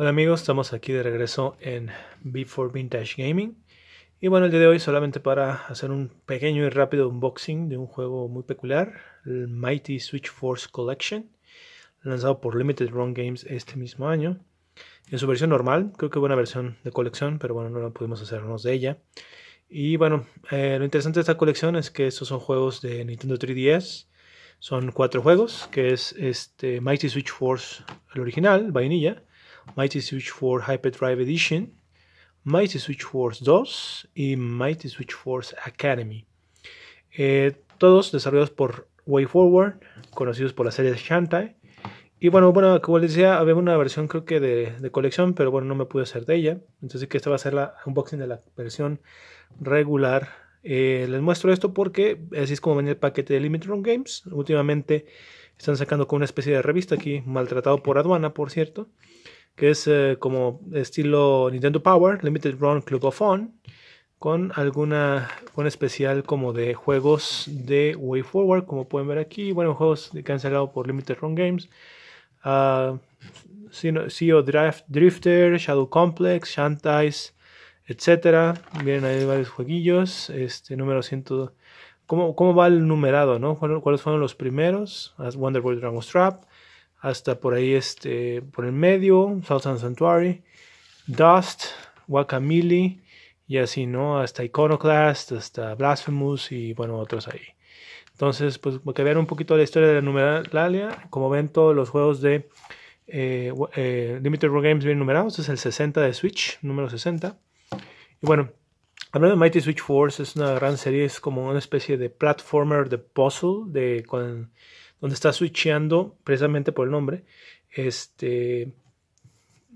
Hola amigos, estamos aquí de regreso en Before Vintage Gaming. Y bueno, el día de hoy solamente para hacer un pequeño y rápido unboxing de un juego muy peculiar, el Mighty Switch Force Collection, lanzado por Limited Run Games este mismo año. En su versión normal, creo que buena versión de colección, pero bueno, no la pudimos hacernos de ella. Y bueno, eh, lo interesante de esta colección es que estos son juegos de Nintendo 3DS. Son cuatro juegos, que es este Mighty Switch Force, el original, vainilla. Mighty Switch 4 Hyperdrive Edition, Mighty Switch Force 2 y Mighty Switch Force Academy. Eh, todos desarrollados por WayForward, conocidos por la serie Shantae. Y bueno, bueno, como les decía, había una versión creo que de, de colección, pero bueno, no me pude hacer de ella. Entonces que esta va a ser la unboxing de la versión regular. Eh, les muestro esto porque así es como venía el paquete de Limit Games. Últimamente están sacando con una especie de revista aquí, maltratado por aduana, por cierto que es eh, como estilo Nintendo Power, Limited Run Club of Fun, con alguna, con especial como de juegos de Way Forward, como pueden ver aquí, bueno, juegos cancelados por Limited Run Games, CEO ah, Drift, Drifter, Shadow Complex, Shanties, etcétera. Miren, hay varios jueguillos, este número 100... ¿Cómo, va el numerado, no? ¿Cuáles fueron los primeros? Wonder World Dragon Trap, hasta por ahí, este, por el medio, Southern Sanctuary, Dust, Wakamili, y así, ¿no? Hasta Iconoclast, hasta Blasphemous y bueno, otros ahí. Entonces, pues que vean un poquito la historia de la numeralia. Como ven, todos los juegos de eh, eh Limited World Games bien numerados. es el 60 de Switch, número 60. Y bueno, hablando de Mighty Switch Force, es una gran serie, es como una especie de platformer de puzzle de, donde está switchando precisamente por el nombre, este,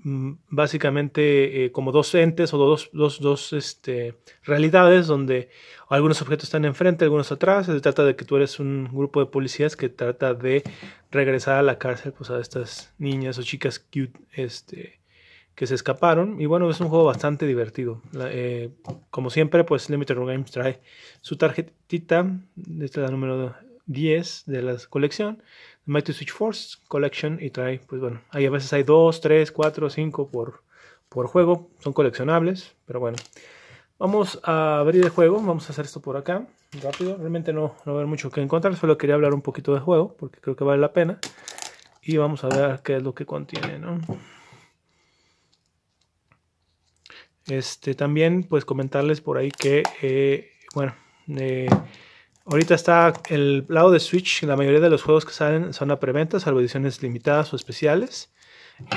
mm, básicamente eh, como dos entes o dos, dos, dos este, realidades donde algunos objetos están enfrente, algunos atrás. Se trata de que tú eres un grupo de policías que trata de regresar a la cárcel pues, a estas niñas o chicas cute este, que se escaparon. Y bueno, es un juego bastante divertido. Eh, como siempre, pues Limited Games trae su tarjetita, esta es la número 10 de la colección, Mighty Switch Force Collection, y trae, pues bueno, ahí a veces hay 2, 3, 4, 5 por, por juego, son coleccionables, pero bueno. Vamos a abrir el juego, vamos a hacer esto por acá, rápido, realmente no, no va a haber mucho que encontrar, solo quería hablar un poquito de juego, porque creo que vale la pena, y vamos a ver qué es lo que contiene, ¿no? Este, también, pues comentarles por ahí que, eh, bueno, eh, Ahorita está el lado de Switch, la mayoría de los juegos que salen son a preventa, salvo ediciones limitadas o especiales.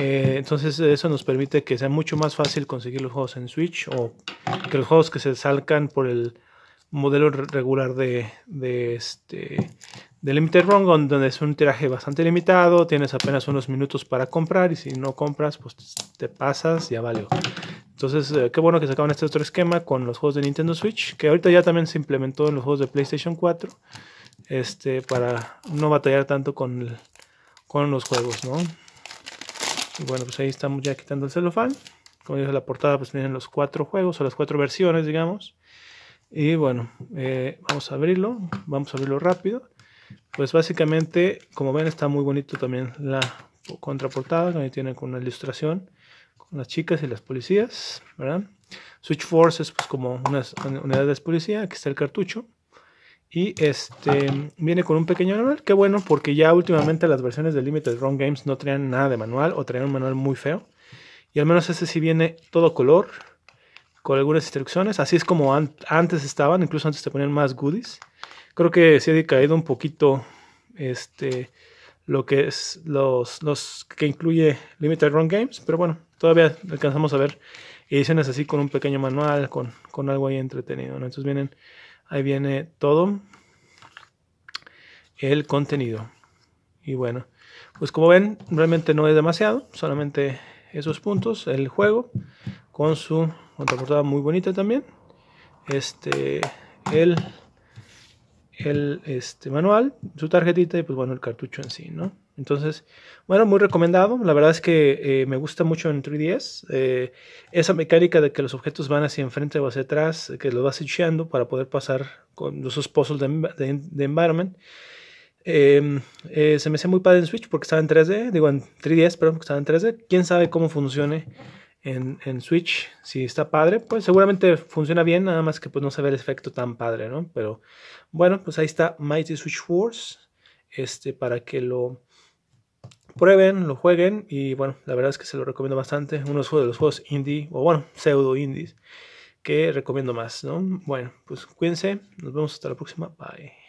Eh, entonces eso nos permite que sea mucho más fácil conseguir los juegos en Switch o que los juegos que se salgan por el modelo regular de, este Limited Run, donde es un tiraje bastante limitado, tienes apenas unos minutos para comprar y si no compras, pues te pasas, ya valió. Entonces, eh, qué bueno que sacaron este otro esquema con los juegos de Nintendo Switch, que ahorita ya también se implementó en los juegos de PlayStation 4, este, para no batallar tanto con, los juegos, ¿no? Y bueno, pues ahí estamos ya quitando el celofán. Como dije, la portada pues tienen los cuatro juegos o las cuatro versiones, digamos. Y bueno, eh, vamos a abrirlo, vamos a abrirlo rápido. Pues básicamente, como ven, está muy bonito también la contraportada, ahí tiene con una ilustración las chicas y las policías, ¿verdad? Switch Force es pues como una unidades de policía, aquí está el cartucho. Y este viene con un pequeño manual, qué bueno, porque ya últimamente las versiones de Limited Run Games no traían nada de manual o traían un manual muy feo. Y al menos este sí viene todo color, con algunas instrucciones. Así es como antes estaban, incluso antes te ponían más goodies. Creo que se ha decaído un poquito este, lo que es los, los que incluye Limited Run Games, pero bueno, todavía alcanzamos a ver ediciones así con un pequeño manual, con, con algo ahí entretenido, Entonces vienen, ahí viene todo el contenido. Y bueno, pues como ven, realmente no es demasiado, solamente esos puntos, el juego, con su contraportada muy bonita también. Este, el el este, manual, su tarjetita y pues bueno, el cartucho en sí, ¿no? Entonces, bueno, muy recomendado. La verdad es que eh, me gusta mucho en 3DS. Eh, esa mecánica de que los objetos van hacia enfrente o hacia atrás, eh, que los vas echando para poder pasar con esos puzzles de, de, environment. Em, se me hace muy padre en Switch porque estaba en 3D, digo en 3DS, perdón, porque estaba en 3D. Quién sabe cómo funcione en, Switch, si está padre, pues seguramente funciona bien, nada más que pues no se el efecto tan padre, ¿no? Pero bueno, pues ahí está Mighty Switch Force, este, para que lo prueben, lo jueguen y bueno, la verdad es que se lo recomiendo bastante, uno de los juegos indie, o bueno, pseudo indies, que recomiendo más, ¿no? Bueno, pues cuídense, nos vemos hasta la próxima, bye.